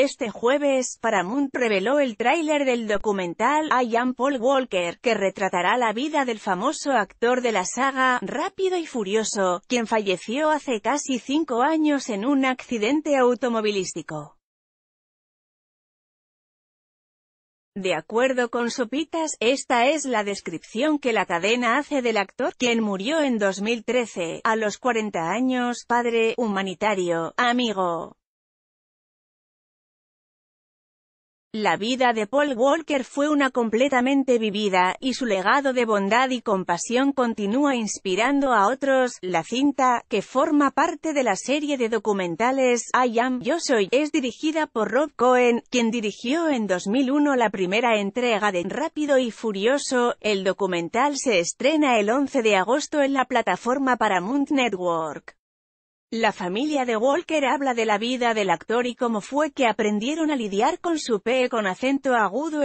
Este jueves, Paramount reveló el tráiler del documental I Am Paul Walker, que retratará la vida del famoso actor de la saga, Rápido y Furioso, quien falleció hace casi cinco años en un accidente automovilístico. De acuerdo con Sopitas, esta es la descripción que la cadena hace del actor, quien murió en 2013, a los 40 años, padre, humanitario, amigo, La vida de Paul Walker fue una completamente vivida, y su legado de bondad y compasión continúa inspirando a otros. La cinta, que forma parte de la serie de documentales I Am Yo Soy, es dirigida por Rob Cohen, quien dirigió en 2001 la primera entrega de Rápido y Furioso. El documental se estrena el 11 de agosto en la plataforma Paramount Network. La familia de Walker habla de la vida del actor y cómo fue que aprendieron a lidiar con su P con acento agudo